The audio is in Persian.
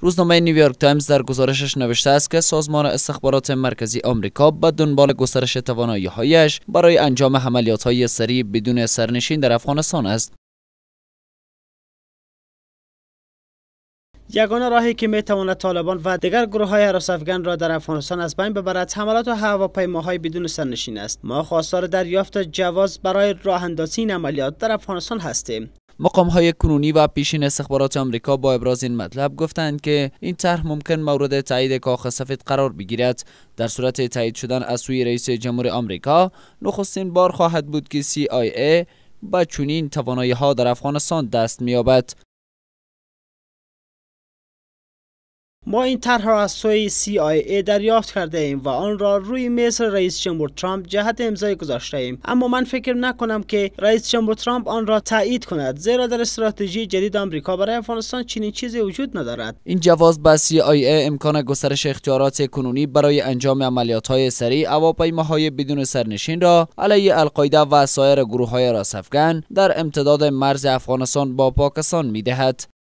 روزنامه نیویورک تایمز در گزارشش نوشته است که سازمان استخبارات مرکزی آمریکا به دنبال گسترش توانایی‌هایش برای انجام عملیات‌های سریع بدون سرنشین در افغانستان است. یگانه راهی که می تواند طالبان و دیگر گروه های افغان را در افغانستان از بین ببرد حملات و هواپیماهای بدون سرنشین است ما خواستار دریافت جواز برای راه اندازی این عملیات در افغانستان هستیم مقام های کنونی و پیشین استخبارات آمریکا با ابراز این مطلب گفتند که این طرح ممکن مورد تایید کاخ سفید قرار بگیرد در صورت تایید شدن از سوی رئیس جمهور آمریکا نخستین بار خواهد بود که CIA با چنین توانایی ها در افغانستان دست مییابد ما این طرح را از سوی CIA دریافت کرده ایم و آن را روی میز رئیس جمهور ترامپ جهت امضای گذاشته ایم اما من فکر نکنم که رئیس جمهور ترامپ آن را تایید کند زیرا در استراتژی جدید آمریکا برای افغانستان چنین چیزی وجود ندارد این جواز به CIA امکان گسترش اختیارات کنونی برای انجام عملیات‌های سریع هواپیماهای بدون سرنشین را علیه القاعده و سایر گروه‌های راسفگن در امتداد مرز افغانستان با پاکستان میدهد